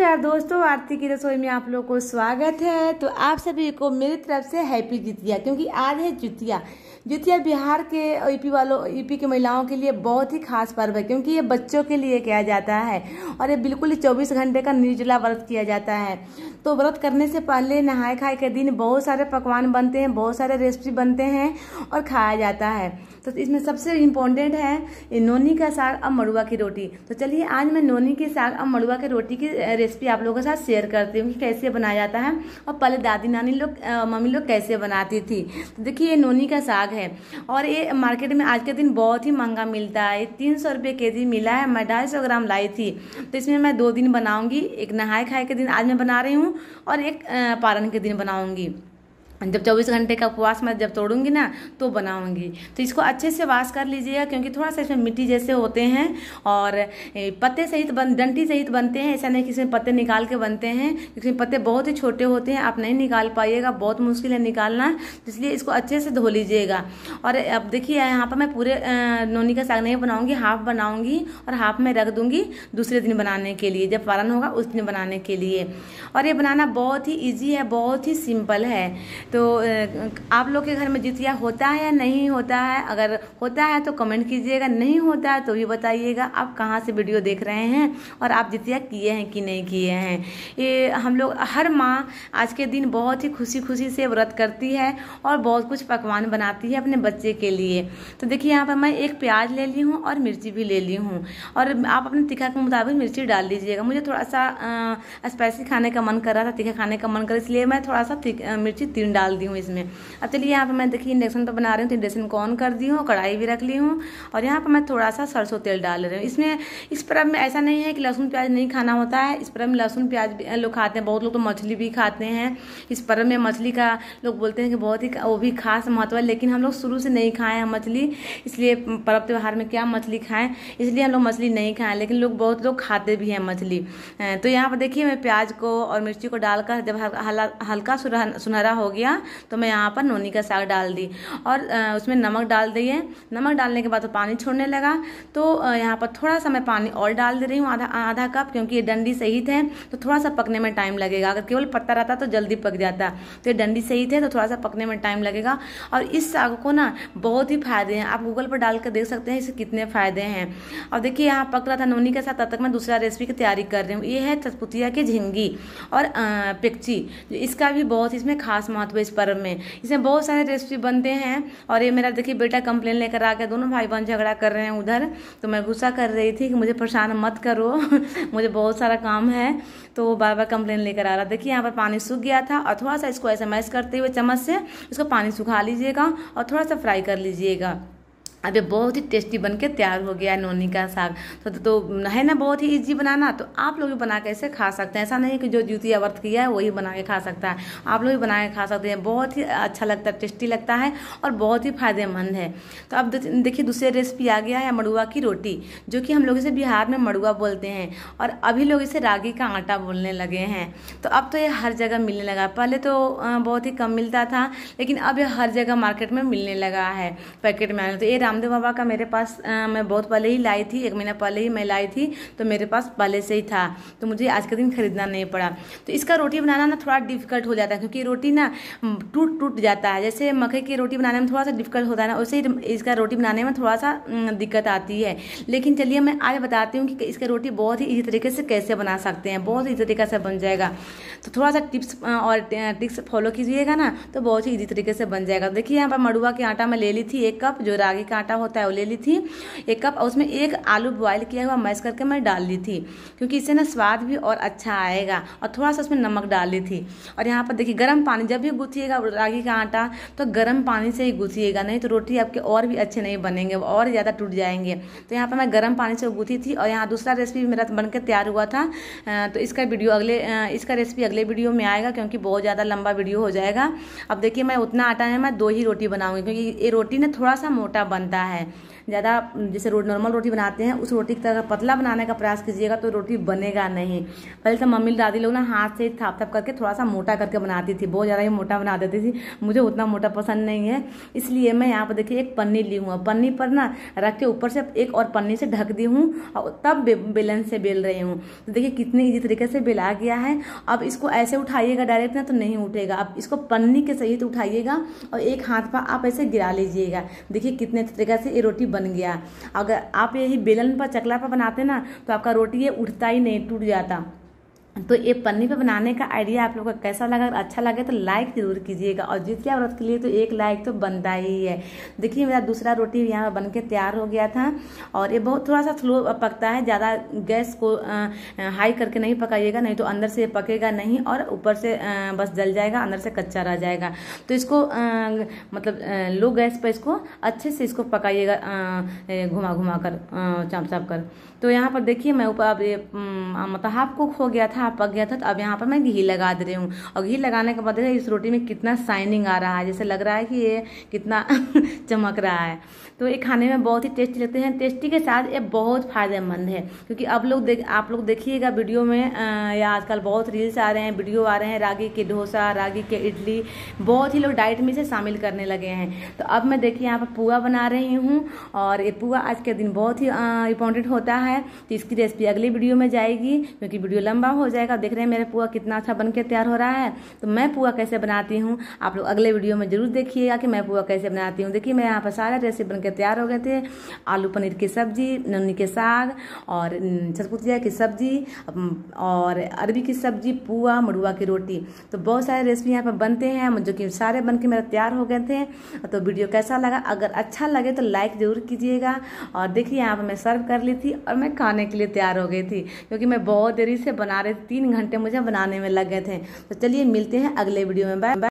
नमस्कार दोस्तों आरती की रसोई में आप लोगों को स्वागत है तो आप सभी को मेरी तरफ से हैप्पी जितिया क्योंकि आज है जितिया जितिया बिहार के पी e वालों पी e के महिलाओं के लिए बहुत ही खास पर्व है क्योंकि ये बच्चों के लिए किया जाता है और ये बिल्कुल ही चौबीस घंटे का निर्जला व्रत किया जाता है तो व्रत करने से पहले नहाए खाए के दिन बहुत सारे पकवान बनते हैं बहुत सारे रेसिपी बनते हैं और खाया जाता है तो इसमें सबसे इम्पोर्टेंट है नोनी का साग और मड़ुआ की रोटी तो चलिए आज मैं नोनी के साग और मड़ुआ की रोटी की रेसिपी आप लोगों के साथ शेयर करती हूँ कि कैसे बनाया जाता है और पहले दादी नानी लोग मम्मी लोग कैसे बनाती थी तो देखिए ये नोनी का साग साग है और ये मार्केट में आज के दिन बहुत ही महंगा मिलता है तीन सौ रुपये के जी मिला है मैं ढाई सौ ग्राम लाई थी तो इसमें मैं दो दिन बनाऊंगी एक नहाए खाए के दिन आज मैं बना रही हूँ और एक पारण के दिन बनाऊँगी जब 24 घंटे का उपवास मैं जब तोड़ूंगी ना तो बनाऊंगी तो इसको अच्छे से वाश कर लीजिएगा क्योंकि थोड़ा सा इसमें मिट्टी जैसे होते हैं और पत्ते सहित बन डंटी सहित बनते हैं ऐसा नहीं कि इसमें पत्ते निकाल के बनते हैं क्योंकि पत्ते बहुत ही छोटे होते हैं आप नहीं निकाल पाइएगा बहुत मुश्किल है निकालना इसलिए इसको अच्छे से धो लीजिएगा और अब देखिए यहाँ पर मैं पूरे नोनी का साग नहीं बनाऊँगी हाफ बनाऊँगी और हाफ में रख दूँगी दूसरे दिन बनाने के लिए जब पारण होगा उस दिन बनाने के लिए और ये बनाना बहुत ही ईजी है बहुत ही सिंपल है तो आप लोग के घर में जितिया होता है या नहीं होता है अगर होता है तो कमेंट कीजिएगा नहीं होता है तो भी बताइएगा आप कहाँ से वीडियो देख रहे हैं और आप जितिया किए हैं कि नहीं किए हैं ये हम लोग हर माँ आज के दिन बहुत ही खुशी खुशी से व्रत करती है और बहुत कुछ पकवान बनाती है अपने बच्चे के लिए तो देखिए यहाँ पर मैं एक प्याज ले ली हूँ और मिर्ची भी ले ली हूँ और आप अपने तीखा के मुताबिक मिर्ची डाल दीजिएगा मुझे थोड़ा सा स्पाइसी खाने का मन कर रहा था तीखा खाने का मन कर इसलिए मैं थोड़ा सा मिर्ची तीन डाल दी हूँ इसमें अब चलिए यहाँ पर मैं देखिए इंडक्शन पर तो बना रही हूँ तो इंडक्शन को ऑन कर दी हूँ कढ़ाई भी रख ली हूँ और यहाँ पर मैं थोड़ा सा सरसों तेल डाल रही हूँ इसमें इस पर्व में ऐसा नहीं है कि लहसुन प्याज नहीं खाना होता है इस पर्व में लहसुन प्याज लोग खाते हैं बहुत लोग तो मछली भी खाते हैं इस पर्व में मछली का लोग बोलते हैं कि बहुत ही वो भी खास महत्व है लेकिन हम लोग शुरू से नहीं खाएँ हैं मछली इसलिए पर्व त्यौहार में क्या मछली खाएँ इसलिए हम लोग मछली नहीं खाएँ लेकिन लोग बहुत लोग खाते भी हैं मछली तो यहाँ पर देखिए मैं प्याज को और मिर्ची को डालकर जब हल्का सुनहरा हो गया था तो मैं यहाँ पर नोनी का साग डाल दी और उसमें नमक डाल दिए नमक डालने के बाद तो पानी छोड़ने लगा तो यहाँ पर थोड़ा सा मैं पानी और डाल दे रही हूँ आधा आधा कप क्योंकि ये डंडी सही थे तो थोड़ा सा पकने में टाइम लगेगा अगर केवल पत्ता रहता तो जल्दी पक जाता तो ये डंडी सही थे तो थोड़ा सा पकने में टाइम लगेगा और इस साग को ना बहुत ही फायदे हैं आप गूगल पर डाल कर देख सकते हैं इसे कितने फायदे हैं और देखिए यहाँ पक रहा था नोनी के साथ तब तक मैं दूसरा रेसिपी की तैयारी कर रही हूँ ये है चतपुतिया की झिंगी और पिक्ची इसका भी बहुत इसमें खास महत्व इस पर्व में इसमें बहुत सारे रेसिपी बनते हैं और ये मेरा देखिए बेटा कंप्लेन लेकर आ गया दोनों भाई बहन झगड़ा कर रहे हैं उधर तो मैं गुस्सा कर रही थी कि मुझे परेशान मत करो मुझे बहुत सारा काम है तो वो बार बार कंप्लेन लेकर आ रहा देखिए यहाँ पर पानी सूख गया था और थोड़ा सा इसको ऐसे मैश करते हुए चम्मच से उसको पानी सुखा लीजिएगा और थोड़ा सा फ्राई कर लीजिएगा अब ये बहुत ही टेस्टी बन के तैयार हो गया है नोनी का साग तो, तो, तो है ना बहुत ही इजी बनाना तो आप लोग भी बना के इसे खा सकते हैं ऐसा नहीं कि जो द्वितीय व्रत किया है वही बना के खा सकता है आप लोग भी बना के खा सकते हैं बहुत ही अच्छा लगता है टेस्टी लगता है और बहुत ही फायदेमंद है तो अब देखिए दूसरी रेसिपी आ गया है मड़ुआ की रोटी जो कि हम लोग इसे बिहार में मड़ुआ बोलते हैं और अभी लोग इसे रागी का आटा बोलने लगे हैं तो अब तो ये हर जगह मिलने लगा पहले तो बहुत ही कम मिलता था लेकिन अब ये हर जगह मार्केट में मिलने लगा है पैकेट में आने तो ये रामदेव बाबा का मेरे पास आ, मैं बहुत पहले ही लाई थी एक महीना पहले ही मैं लाई थी तो मेरे पास पहले से ही था तो मुझे आज के दिन खरीदना नहीं पड़ा तो इसका रोटी बनाना ना थोड़ा डिफिकल्ट हो जाता है क्योंकि रोटी ना टूट टूट जाता है जैसे मकई की रोटी बनाने में थोड़ा सा डिफिकल्ट होता है ना वैसे ही इसका रोटी बनाने में थोड़ा सा दिक्कत आती है लेकिन चलिए मैं आज बताती हूँ कि इसका रोटी बहुत ही इसी तरीके से कैसे बना सकते हैं बहुत ही इसी तरीके से बन जाएगा तो थोड़ा सा टिप्स और ट्रिक्स फॉलो कीजिएगा ना तो बहुत ही इजी तरीके से बन जाएगा देखिए यहाँ पर मड़ुआ के आटा मैं ले ली थी एक कप जो रागी का आटा होता है वो ले ली थी एक कप और उसमें एक आलू बॉयल किया हुआ मैश करके मैं डाल ली थी क्योंकि इससे ना स्वाद भी और अच्छा आएगा और थोड़ा सा उसमें नमक डाल ली थी और यहाँ पर देखिए गर्म पानी जब भी गुथिएगा रागी का आटा तो गर्म पानी से ही गुथिएगा नहीं तो रोटी आपके और भी अच्छे नहीं बनेंगे और ज़्यादा टूट जाएंगे तो यहाँ पर मैं गर्म पानी से गुथी थी और यहाँ दूसरा रेसिपी मेरा बनकर तैयार हुआ था तो इसका वीडियो अगले इसका रेसिपी अगले वीडियो में आएगा क्योंकि बहुत ज़्यादा लंबा वीडियो हो जाएगा अब देखिए मैं उतना आटा है मैं दो ही रोटी बनाऊंगी क्योंकि ये रोटी ना थोड़ा सा मोटा बन बनता है ज़्यादा जैसे रोट नॉर्मल रोटी बनाते हैं उस रोटी की तरह पतला बनाने का प्रयास कीजिएगा तो रोटी बनेगा नहीं पहले तो मम्मी दादी लोग ना हाथ से थाप थाप करके थोड़ा सा मोटा करके बनाती थी बहुत ज़्यादा ही मोटा बना देती थी मुझे उतना मोटा पसंद नहीं है इसलिए मैं यहाँ पर देखिए एक पन्नी ली हूँ पन्नी पर ना रख के ऊपर से एक और पन्नी से ढक दी हूँ और तब बेलन से बेल रही हूँ तो देखिए कितने ईजी तरीके से बेला गया है अब इसको ऐसे उठाइएगा डायरेक्ट ना तो नहीं उठेगा अब इसको पन्नी के सहित उठाइएगा और एक हाथ पर आप ऐसे गिरा लीजिएगा देखिए कितने तरीके से ये रोटी बन गया अगर आप यही बेलन पर चकला पर बनाते ना तो आपका रोटी ये उठता ही नहीं टूट जाता तो ये पन्नी पे बनाने का आइडिया आप लोगों का कैसा लगा अच्छा लगे तो लाइक जरूर कीजिएगा और जितिया व्रत के लिए तो एक लाइक तो बनता ही है देखिए मेरा दूसरा रोटी यहाँ पर बन के तैयार हो गया था और ये बहुत थोड़ा सा स्लो पकता है ज़्यादा गैस को आ, हाई करके नहीं पकाइएगा नहीं तो अंदर से पकेगा नहीं और ऊपर से आ, बस जल जाएगा अंदर से कच्चा रह जाएगा तो इसको आ, मतलब लो गैस पर इसको अच्छे से इसको पकाइएगा घुमा घुमा कर चाप चाप कर तो यहाँ पर देखिए मैं ऊपर अब मतलब हाफ कुक हो गया था हाँ पक गया था तो अब यहाँ पर मैं घी लगा दे रही हूँ और घी लगाने के बाद इस रोटी में कितना शाइनिंग आ रहा है जैसे लग रहा है कि ये कितना चमक रहा है तो ये खाने में बहुत ही टेस्टी लगते हैं टेस्टी के साथ ये बहुत फ़ायदेमंद है क्योंकि अब लोग देख आप लोग देखिएगा वीडियो में या आजकल बहुत रील्स आ रहे हैं वीडियो आ रहे हैं रागी के डोसा रागी के इडली बहुत ही लोग डाइट में इसे शामिल करने लगे हैं तो अब मैं देखिए यहाँ पर पुआ बना रही हूँ और ये पुआ आज के दिन बहुत ही इम्पोर्टेंट होता है तो इसकी रेसिपी अगली वीडियो में जाएगी क्योंकि वीडियो लंबा हो जाएगा देख रहे हैं मेरे पुआ कितना अच्छा बन के तैयार हो रहा है तो मैं पुआ कैसे बनाती हूँ आप लोग अगले वीडियो में जरूर देखिएगा कि मैं पुआ कैसे बनाती हूँ देखिए मैं यहाँ पर सारे रेसिपी बन के तैयार हो गए थे आलू पनीर की सब्जी नन्नी के साग और छतकुतिया की सब्जी और अरबी की सब्जी पुआ मड़ुआ की रोटी तो बहुत सारे रेसिपी यहाँ पर बनते हैं जो कि सारे बन के मेरा तैयार हो गए थे तो वीडियो कैसा लगा अगर अच्छा लगे तो लाइक ज़रूर कीजिएगा और देखिए यहाँ पर मैं सर्व कर ली थी और मैं खाने के लिए तैयार हो गई थी क्योंकि मैं बहुत देरी से बना रही थी तीन घंटे मुझे बनाने में लग गए थे तो चलिए मिलते हैं अगले वीडियो में बाय बाय